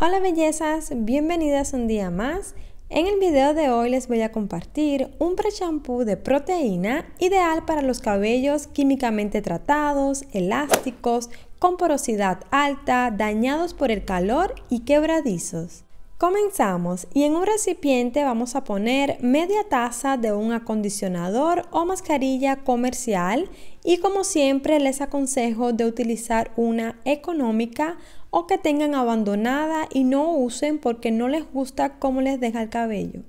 Hola bellezas, bienvenidas un día más. En el video de hoy les voy a compartir un pre-shampoo de proteína ideal para los cabellos químicamente tratados, elásticos, con porosidad alta, dañados por el calor y quebradizos. Comenzamos y en un recipiente vamos a poner media taza de un acondicionador o mascarilla comercial y como siempre les aconsejo de utilizar una económica o que tengan abandonada y no usen porque no les gusta cómo les deja el cabello.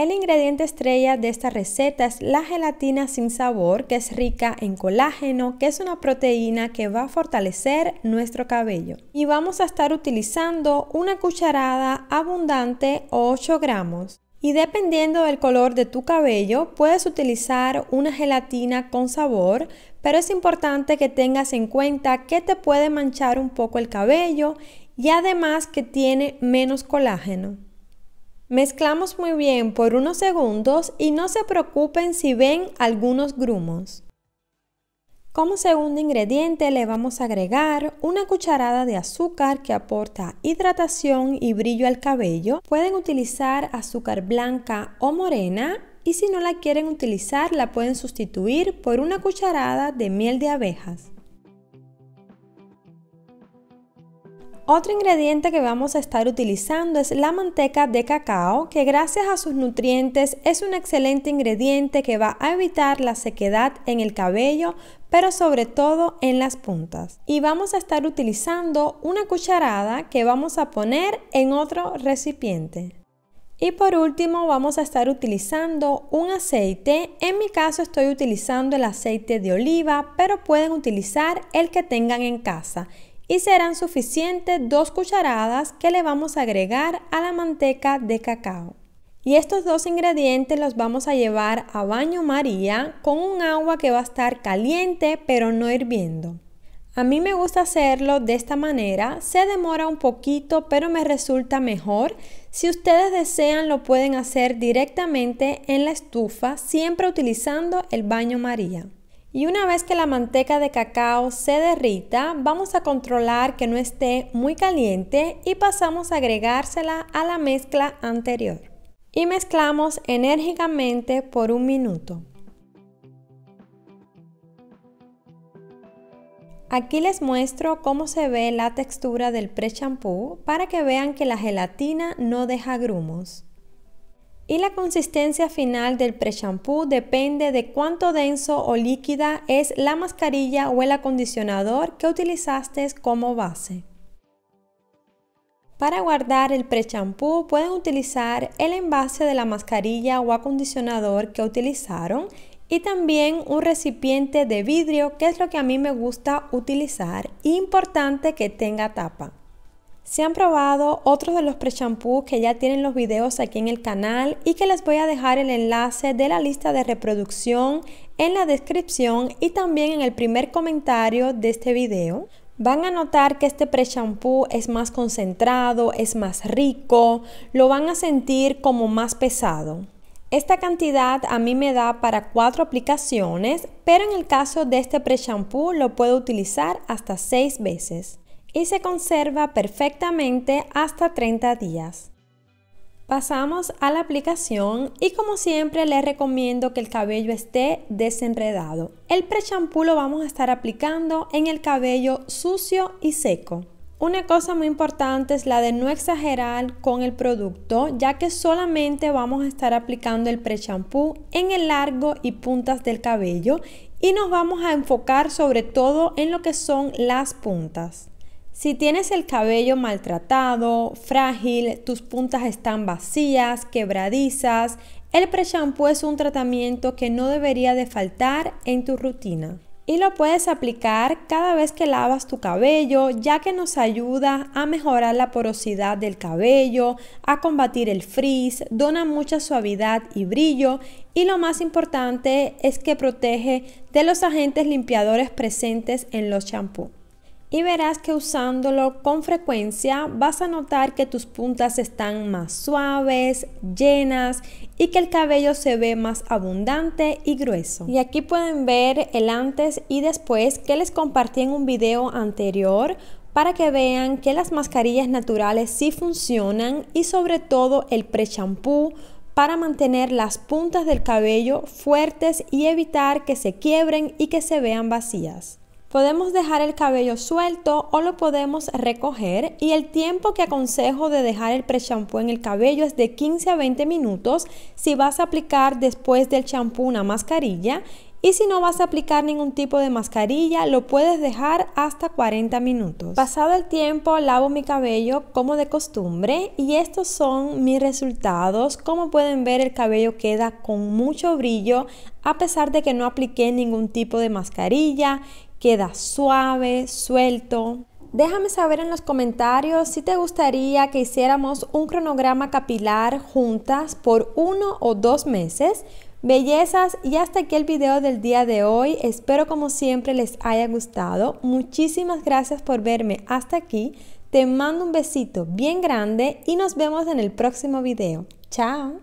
El ingrediente estrella de esta receta es la gelatina sin sabor, que es rica en colágeno, que es una proteína que va a fortalecer nuestro cabello. Y vamos a estar utilizando una cucharada abundante o 8 gramos. Y dependiendo del color de tu cabello, puedes utilizar una gelatina con sabor, pero es importante que tengas en cuenta que te puede manchar un poco el cabello y además que tiene menos colágeno. Mezclamos muy bien por unos segundos y no se preocupen si ven algunos grumos. Como segundo ingrediente le vamos a agregar una cucharada de azúcar que aporta hidratación y brillo al cabello. Pueden utilizar azúcar blanca o morena y si no la quieren utilizar la pueden sustituir por una cucharada de miel de abejas. Otro ingrediente que vamos a estar utilizando es la manteca de cacao, que gracias a sus nutrientes es un excelente ingrediente que va a evitar la sequedad en el cabello, pero sobre todo en las puntas. Y vamos a estar utilizando una cucharada que vamos a poner en otro recipiente. Y por último vamos a estar utilizando un aceite. En mi caso estoy utilizando el aceite de oliva, pero pueden utilizar el que tengan en casa y serán suficientes dos cucharadas que le vamos a agregar a la manteca de cacao. Y estos dos ingredientes los vamos a llevar a baño maría con un agua que va a estar caliente pero no hirviendo. A mí me gusta hacerlo de esta manera, se demora un poquito pero me resulta mejor. Si ustedes desean lo pueden hacer directamente en la estufa siempre utilizando el baño maría. Y una vez que la manteca de cacao se derrita, vamos a controlar que no esté muy caliente y pasamos a agregársela a la mezcla anterior. Y mezclamos enérgicamente por un minuto. Aquí les muestro cómo se ve la textura del pre-champú para que vean que la gelatina no deja grumos y la consistencia final del pre-shampoo depende de cuánto denso o líquida es la mascarilla o el acondicionador que utilizaste como base. Para guardar el pre-shampoo pueden utilizar el envase de la mascarilla o acondicionador que utilizaron y también un recipiente de vidrio que es lo que a mí me gusta utilizar, importante que tenga tapa. Se han probado otros de los pre-shampoos que ya tienen los videos aquí en el canal y que les voy a dejar el enlace de la lista de reproducción en la descripción y también en el primer comentario de este video. Van a notar que este pre-shampoo es más concentrado, es más rico, lo van a sentir como más pesado. Esta cantidad a mí me da para cuatro aplicaciones, pero en el caso de este pre-shampoo lo puedo utilizar hasta seis veces y se conserva perfectamente hasta 30 días. Pasamos a la aplicación y como siempre les recomiendo que el cabello esté desenredado. El pre-shampoo lo vamos a estar aplicando en el cabello sucio y seco. Una cosa muy importante es la de no exagerar con el producto, ya que solamente vamos a estar aplicando el pre-shampoo en el largo y puntas del cabello y nos vamos a enfocar sobre todo en lo que son las puntas. Si tienes el cabello maltratado, frágil, tus puntas están vacías, quebradizas, el pre-shampoo es un tratamiento que no debería de faltar en tu rutina. Y lo puedes aplicar cada vez que lavas tu cabello, ya que nos ayuda a mejorar la porosidad del cabello, a combatir el frizz, dona mucha suavidad y brillo y lo más importante es que protege de los agentes limpiadores presentes en los shampoos y verás que usándolo con frecuencia vas a notar que tus puntas están más suaves, llenas y que el cabello se ve más abundante y grueso. Y aquí pueden ver el antes y después que les compartí en un video anterior para que vean que las mascarillas naturales sí funcionan y sobre todo el pre-champú para mantener las puntas del cabello fuertes y evitar que se quiebren y que se vean vacías. Podemos dejar el cabello suelto o lo podemos recoger y el tiempo que aconsejo de dejar el pre-shampoo en el cabello es de 15 a 20 minutos si vas a aplicar después del champú una mascarilla y si no vas a aplicar ningún tipo de mascarilla, lo puedes dejar hasta 40 minutos. Pasado el tiempo, lavo mi cabello como de costumbre y estos son mis resultados. Como pueden ver, el cabello queda con mucho brillo a pesar de que no apliqué ningún tipo de mascarilla queda suave, suelto. Déjame saber en los comentarios si te gustaría que hiciéramos un cronograma capilar juntas por uno o dos meses. Bellezas, y hasta aquí el video del día de hoy. Espero como siempre les haya gustado. Muchísimas gracias por verme hasta aquí. Te mando un besito bien grande y nos vemos en el próximo video. Chao.